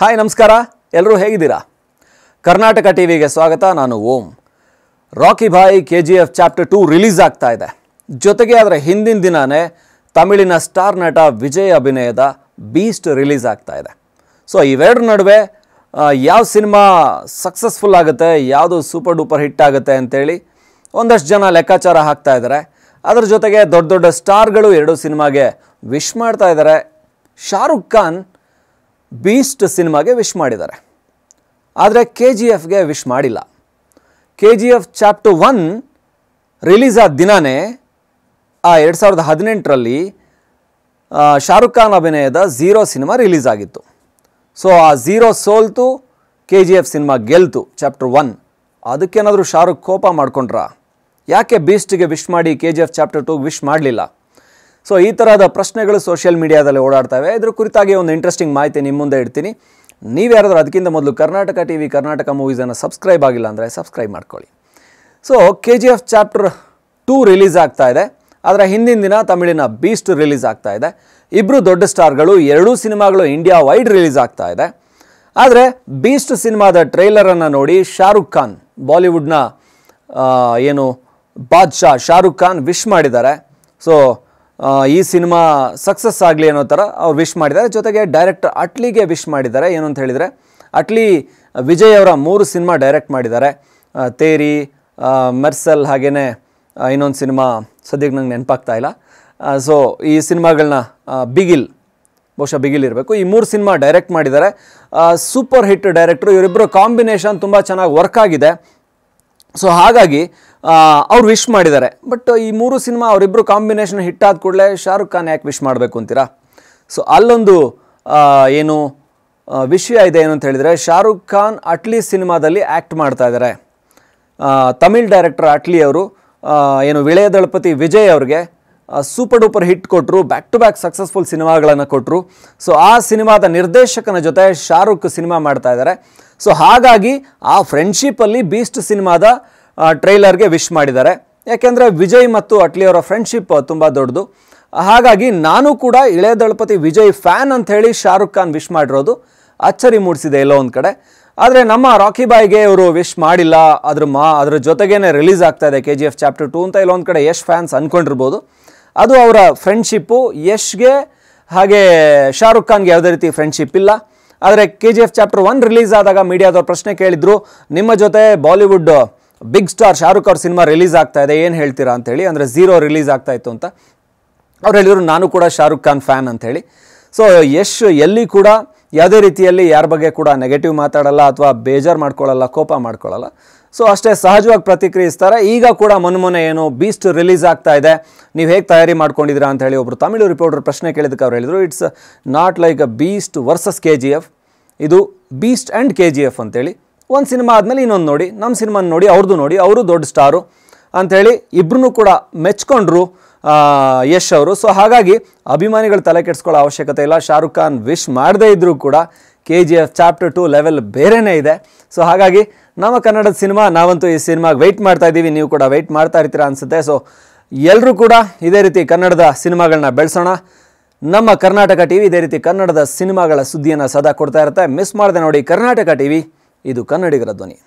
hi ನಮಸ್ಕಾರ ಎಲ್ಲರೂ ಹೇಗಿದ್ದೀರಾ ಕರ್ನಾಟಕ ಟಿ ವಿಗೆ ಸ್ವಾಗತ ನಾನು Om Rocky Bhai K G F chapter two release ಆಗ್ತಾ ಇದೆ ಜೊತೆಗೆ ಅದರ ಹಿಂದಿನ ದಿನವೇ ತಮಿಳಿನ ಸ್ಟಾರ್ ನಟ ವಿಜಯ್ ಅಭಿನಯದ ಬೀಸ್ಟ್ ರಿಲೀಸ್ ಆಗ್ತಾ ಇದೆ ಸೊ ಇವೆರಡರ ನಡುವೆ ಯಾವ ಸಿನಿಮಾ ಸಕ್ಸಸ್ಫುಲ್ ಆಗುತ್ತೆ ಯಾವುದು ಸೂಪರ್ ಡೂಪರ್ ಹಿಟ್ ಆಗುತ್ತೆ ಅಂತೇಳಿ ಒಂದಷ್ಟು ಜನ ಲೆಕ್ಕಾಚಾರ ಹಾಕ್ತಾ ಇದ್ದಾರೆ ಅದರ ಜೊತೆಗೆ ದೊಡ್ಡ ದೊಡ್ಡ ಸ್ಟಾರ್ಗಳು ಎರಡು ಸಿನಿಮಾಗೆ ವಿಶ್ ಮಾಡ್ತಾ ಇದ್ದಾರೆ ಶಾರುಖ್ ಖಾನ್ ಬೀಸ್ಟ್ ಸಿನಿಮಾಗೆ ವಿಶ್ ಮಾಡಿದ್ದಾರೆ ಆದರೆ ಕೆ ಜಿ ಎಫ್ಗೆ ವಿಶ್ ಮಾಡಿಲ್ಲ K G F chapter one release ಆದ ದಿನವೇ ಆ ಎರಡು ಸಾವಿರದ ಹದಿನೆಂಟರಲ್ಲಿ ಶಾರುಖ್ ಖಾನ್ ಅಭಿನಯದ ಝೀರೋ ಸಿನಿಮಾ ರಿಲೀಸ್ ಆಗಿತ್ತು ಸೊ ಆ ಝೀರೋ ಸೋಲ್ತು ಕೆ ಜಿ ಎಫ್ ಸಿನಿಮಾ ಗೆಲ್ತು ಚಾಪ್ಟರ್ ಒನ್ ಅದಕ್ಕೇನಾದರೂ ಶಾರುಖ್ ಕೋಪ ಮಾಡ್ಕೊಂಡ್ರ ಯಾಕೆ ಬೀಸ್ಟ್ಗೆ ವಿಶ್ ಮಾಡಿ ಕೆ ಜಿ ಎಫ್ ಚಾಪ್ಟರ್ ಟೂಗೆ ವಿಶ್ ಮಾಡಲಿಲ್ಲ ಸೊ ಈ ಥರದ ಪ್ರಶ್ನೆಗಳು ಸೋಷಿಯಲ್ ಮೀಡಿಯಾದಲ್ಲಿ ಓಡಾಡ್ತವೆ ಇದ್ರ ಕುರಿತಾಗಿ ಒಂದು ಇಂಟ್ರೆಸ್ಟಿಂಗ್ ಮಾಹಿತಿ ನಿಮ್ಮ ಮುಂದೆ ಇಡ್ತೀನಿ ನೀವು ಯಾರಾದರೂ ಅದಕ್ಕಿಂತ ಮೊದಲು ಕರ್ನಾಟಕ ಟಿ ವಿ ಕರ್ನಾಟಕ ಮೂವೀಸನ್ನು ಸಬ್ಸ್ಕ್ರೈಬ್ ಆಗಿಲ್ಲ ಅಂದರೆ ಸಬ್ಸ್ಕ್ರೈಬ್ ಮಾಡ್ಕೊಳ್ಳಿ so K G F chapter two release ಆಗ್ತಾ ಇದೆ ಅದರ ಹಿಂದಿನ ದಿನ ತಮಿಳಿನ ಬೀಸ್ಟ್ ರಿಲೀಸ್ ಆಗ್ತಾ ಇದೆ ಇಬ್ಬರು ದೊಡ್ಡ ಸ್ಟಾರ್ಗಳು ಎರಡೂ ಸಿನಿಮಾಗಳು ಇಂಡಿಯಾ ವೈಡ್ ರಿಲೀಸ್ ಆಗ್ತಾ ಇದೆ ಆದರೆ ಬೀಸ್ಟ್ ಸಿನಿಮಾದ ಟ್ರೈಲರನ್ನು ನೋಡಿ ಶಾರುಖ್ ಖಾನ್ ಬಾಲಿವುಡ್ನ ಏನು ಬಾದ್ಶಾ ಶಾರುಖ್ ಖಾನ್ ವಿಶ್ ಮಾಡಿದ್ದಾರೆ ಸೊ ಈ ಸಿನಿಮಾ ಸಕ್ಸಸ್ ಆಗಲಿ ಅನ್ನೋ ಥರ ಅವ್ರು ವಿಶ್ ಮಾಡಿದ್ದಾರೆ ಜೊತೆಗೆ ಡೈರೆಕ್ಟರ್ ಅಟ್ಲಿಗೆ ವಿಶ್ ಮಾಡಿದ್ದಾರೆ ಏನು ಅಂತ ಹೇಳಿದರೆ ಅಟ್ಲಿ ವಿಜಯ್ ಅವರ ಮೂರು ಸಿನಿಮಾ ಡೈರೆಕ್ಟ್ ಮಾಡಿದ್ದಾರೆ ತೇರಿ ಮೆರ್ಸಲ್ ಹಾಗೆಯೇ ಇನ್ನೊಂದು ಸಿನಿಮಾ ಸದ್ಯಕ್ಕೆ ನಂಗೆ ನೆನಪಾಗ್ತಾ ಇಲ್ಲ ಸೊ ಈ ಸಿನಿಮಾಗಳನ್ನ ಬಿಗಿಲ್ ಬಹುಶಃ ಬಿಗಿಲ್ ಇರಬೇಕು ಈ ಮೂರು ಸಿನಿಮಾ ಡೈರೆಕ್ಟ್ ಮಾಡಿದ್ದಾರೆ ಸೂಪರ್ ಹಿಟ್ ಡೈರೆಕ್ಟ್ರು ಇವರಿಬ್ಬರು ಕಾಂಬಿನೇಷನ್ ತುಂಬ ಚೆನ್ನಾಗಿ ವರ್ಕ್ ಆಗಿದೆ ಸೊ ಹಾಗಾಗಿ ಅವ್ರು ವಿಶ್ ಮಾಡಿದ್ದಾರೆ ಬಟ್ ಈ ಮೂರು ಸಿನಿಮಾ ಅವರಿಬ್ಬರು ಕಾಂಬಿನೇಷನ್ ಆದ ಕೂಡಲೇ ಶಾರುಖ್ ಖಾನ್ ಯಾಕೆ ವಿಶ್ ಮಾಡಬೇಕು ಅಂತೀರಾ ಸೊ ಅಲ್ಲೊಂದು ಏನು ವಿಷಯ ಇದೆ ಏನು ಅಂತ ಹೇಳಿದರೆ ಶಾರುಖ್ ಖಾನ್ ಅಟ್ಲಿ ಸಿನಿಮಾದಲ್ಲಿ ಆ್ಯಕ್ಟ್ ಮಾಡ್ತಾ ಇದ್ದಾರೆ ತಮಿಳ್ ಡೈರೆಕ್ಟರ್ ಅಟ್ಲಿ ಅವರು ಏನು ವಿಳೆಯ ದಳಪತಿ ವಿಜಯ್ ಅವ್ರಿಗೆ ಸೂಪರ್ ಡೂಪರ್ ಹಿಟ್ ಕೊಟ್ಟರು ಬ್ಯಾಕ್ ಟು ಬ್ಯಾಕ್ ಸಕ್ಸಸ್ಫುಲ್ ಸಿನಿಮಾಗಳನ್ನು ಕೊಟ್ಟರು ಸೊ ಆ ಸಿನಿಮಾದ ನಿರ್ದೇಶಕನ ಜೊತೆ ಶಾರುಖ್ ಸಿನಿಮಾ ಮಾಡ್ತಾ ಇದ್ದಾರೆ ಸೊ ಹಾಗಾಗಿ ಆ ಫ್ರೆಂಡ್ಶಿಪ್ಪಲ್ಲಿ ಬೀಸ್ಟ್ ಸಿನಿಮಾದ ಟ್ರೈಲರ್ಗೆ ವಿಶ್ ಮಾಡಿದ್ದಾರೆ ಯಾಕೆಂದರೆ ವಿಜಯ್ ಮತ್ತು ಅಟ್ಲಿಯವರ ಫ್ರೆಂಡ್ಶಿಪ್ ತುಂಬ ದೊಡ್ಡದು ಹಾಗಾಗಿ ನಾನು ಕೂಡ ಇಳೆಯ ದಳಪತಿ ವಿಜಯ್ ಫ್ಯಾನ್ ಅಂತ ಹೇಳಿ ಶಾರುಖ್ ಖಾನ್ ವಿಶ್ ಮಾಡಿರೋದು ಅಚ್ಚರಿ ಮೂಡಿಸಿದೆ ಎಲ್ಲೋ ಒಂದು ಕಡೆ ಆದರೆ ನಮ್ಮ ರಾಕಿ ಬಾಯ್ಗೆ ಇವರು ವಿಶ್ ಮಾಡಿಲ್ಲ ಅದ್ರ ಮಾ ಅದ್ರ ಜೊತೆಗೇ ರಿಲೀಸ್ ಆಗ್ತಾ ಇದೆ K G F chapter two ಅಂತ ಇಲ್ಲೊಂದು ಕಡೆ ಯಶ್ ಫ್ಯಾನ್ಸ್ ಅಂದ್ಕೊಂಡಿರ್ಬೋದು ಅದು ಅವರ ಫ್ರೆಂಡ್ಶಿಪ್ಪು ಯಶ್ಗೆ ಹಾಗೆ ಶಾರುಖ್ ಖಾನ್ಗೆ ಯಾವುದೇ ರೀತಿ ಫ್ರೆಂಡ್ಶಿಪ್ ಇಲ್ಲ ಆದರೆ K G F chapter one release ಆದಾಗ ಮೀಡಿಯಾದವ್ರು ಪ್ರಶ್ನೆ ಕೇಳಿದರು ನಿಮ್ಮ ಜೊತೆ ಬಾಲಿವುಡ್ ಬಿಗ್ ಸ್ಟಾರ್ ಶಾರುಖ್ ಅವ್ರ ಸಿನಿಮಾ ರಿಲೀಸ್ ಆಗ್ತಾ ಇದೆ ಏನು ಹೇಳ್ತೀರಾ ಅಂತೇಳಿ ಅಂದರೆ ಝೀರೋ ರಿಲೀಸ್ ಆಗ್ತಾ ಇತ್ತು ಅಂತ ಅವ್ರು ಹೇಳಿದರು ನಾನು ಕೂಡ ಶಾರುಖ್ ಖಾನ್ ಫ್ಯಾನ್ ಅಂಥೇಳಿ ಸೊ ಯಶ್ ಎಲ್ಲಿ ಕೂಡ ಯಾವುದೇ ರೀತಿಯಲ್ಲಿ ಯಾರ ಬಗ್ಗೆ ಕೂಡ ನೆಗೆಟಿವ್ ಮಾತಾಡಲ್ಲ ಅಥವಾ ಬೇಜಾರು ಮಾಡ್ಕೊಳ್ಳಲ್ಲ ಕೋಪ ಮಾಡ್ಕೊಳ್ಳಲ್ಲ ಸೊ ಅಷ್ಟೇ ಸಹಜವಾಗಿ ಪ್ರತಿಕ್ರಿಯಿಸ್ತಾರೆ ಈಗ ಕೂಡ ಮೊನ್ನೆ ಏನು ಬೀಸ್ಟ್ ರಿಲೀಸ್ ಆಗ್ತಾ ಇದೆ ನೀವು ಹೇಗೆ ತಯಾರಿ ಮಾಡ್ಕೊಂಡಿದ್ದೀರಾ ಅಂತ ಹೇಳಿ ಒಬ್ಬರು ತಮಿಳು ರಿಪೋರ್ಟರ್ ಪ್ರಶ್ನೆ ಕೇಳಿದಕ್ಕೆ ಅವ್ರು ಹೇಳಿದರು it's not like a Beast versus K G F ಇದು Beast and K G F ಅಂತೇಳಿ ಒಂದು ಸಿನಿಮಾ ಆದಮೇಲೆ ಇನ್ನೊಂದು ನೋಡಿ ನಮ್ಮ ಸಿನಿಮಾನ ನೋಡಿ ಅವ್ರದ್ದು ನೋಡಿ ಅವರು ದೊಡ್ಡ ಸ್ಟಾರು ಅಂಥೇಳಿ ಇಬ್ಬರೂ ಕೂಡ ಮೆಚ್ಕೊಂಡ್ರು ಯಶ್ ಅವರು ಸೊ ಹಾಗಾಗಿ ಅಭಿಮಾನಿಗಳು ತಲೆ ಕೆಡಿಸ್ಕೊಳ್ಳೋ ಅವಶ್ಯಕತೆ ಇಲ್ಲ ಶಾರುಖ್ ಖಾನ್ ವಿಶ್ ಮಾಡದೇ ಇದ್ದರೂ ಕೂಡ K G F chapter two level ಬೇರೆಯೇ ಇದೆ ಸೊ ಹಾಗಾಗಿ ನಮ್ಮ ಕನ್ನಡದ ಸಿನಿಮಾ ನಾವಂತೂ ಈ ಸಿನಿಮಾಗೆ ವೆಯ್ಟ್ ಮಾಡ್ತಾ ಇದ್ದೀವಿ ನೀವು ಕೂಡ ವೆಯ್ಟ್ ಮಾಡ್ತಾ ಇರ್ತೀರ ಅನಿಸುತ್ತೆ ಸೊ ಎಲ್ಲರೂ ಕೂಡ ಇದೇ ರೀತಿ ಕನ್ನಡದ ಸಿನಿಮಾಗಳನ್ನ ಬೆಳೆಸೋಣ ನಮ್ಮ ಕರ್ನಾಟಕ ಟಿ ವಿ ಇದೇ ರೀತಿ ಕನ್ನಡದ ಸಿನಿಮಾಗಳ ಸುದ್ದಿಯನ್ನು ಸದಾ ಕೊಡ್ತಾ ಇರುತ್ತೆ ಮಿಸ್ ಮಾಡಿದೆ ನೋಡಿ ಕರ್ನಾಟಕ ಟಿ ವಿ ಇದು ಕನ್ನಡಿಗರ ಧ್ವನಿ